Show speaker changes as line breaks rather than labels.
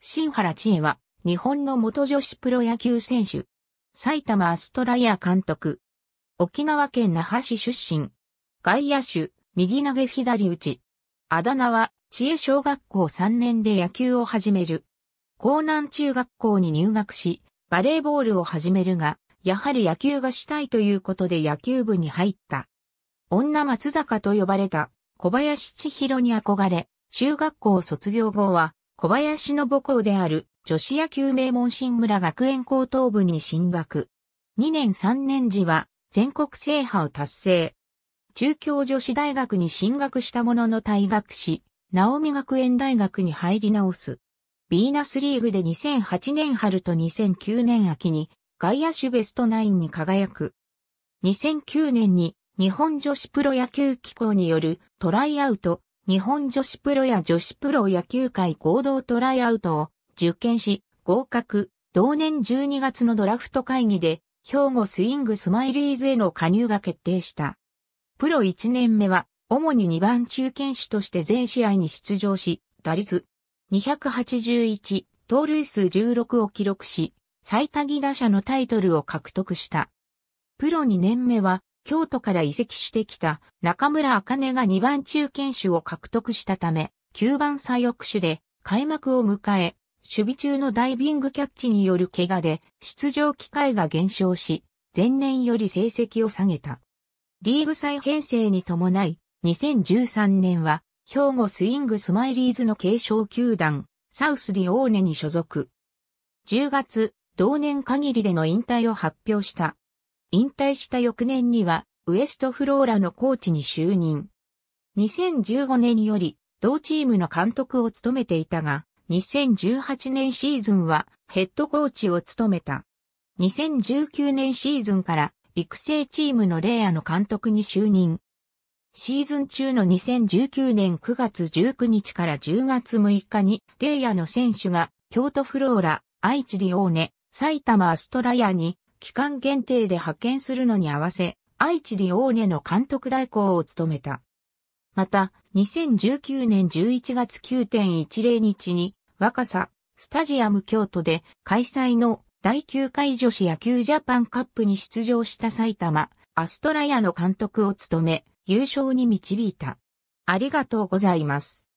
新原千恵は、日本の元女子プロ野球選手。埼玉アストライア監督。沖縄県那覇市出身。外野手、右投げ左打ち。あだ名は、千恵小学校3年で野球を始める。江南中学校に入学し、バレーボールを始めるが、やはり野球がしたいということで野球部に入った。女松坂と呼ばれた小林千尋に憧れ、中学校卒業後は小林の母校である女子野球名門新村学園高等部に進学。2年3年時は全国制覇を達成。中京女子大学に進学したものの退学し、直美学園大学に入り直す。ビーナスリーグで2008年春と2009年秋に外野手ベストナインに輝く。2009年に日本女子プロ野球機構によるトライアウト日本女子プロや女子プロ野球界合同トライアウトを受験し、合格、同年12月のドラフト会議で、兵庫スイングスマイリーズへの加入が決定した。プロ1年目は、主に2番中堅手として全試合に出場し、打率281、盗塁数16を記録し、最多義打者のタイトルを獲得した。プロ2年目は、京都から移籍してきた中村茜が2番中堅手を獲得したため、9番左翼手で開幕を迎え、守備中のダイビングキャッチによる怪我で出場機会が減少し、前年より成績を下げた。リーグ再編成に伴い、2013年は、兵庫スイングスマイリーズの継承球団、サウスディオーネに所属。10月、同年限りでの引退を発表した引退した翌年には、ウエストフローラのコーチに就任。2015年より、同チームの監督を務めていたが、2018年シーズンはヘッドコーチを務めた。2019年シーズンから育成チームのレイヤの監督に就任。シーズン中の2019年9月19日から10月6日にレイヤの選手が京都フローラ、愛知リオーネ、埼玉アストラヤに期間限定で派遣するのに合わせ、愛知でオーネの監督代行を務めた。また、2019年11月9.10日に、若さ、スタジアム京都で開催の第9回女子野球ジャパンカップに出場した埼玉、アストラヤの監督を務め、優勝に導いた。ありがとうございます。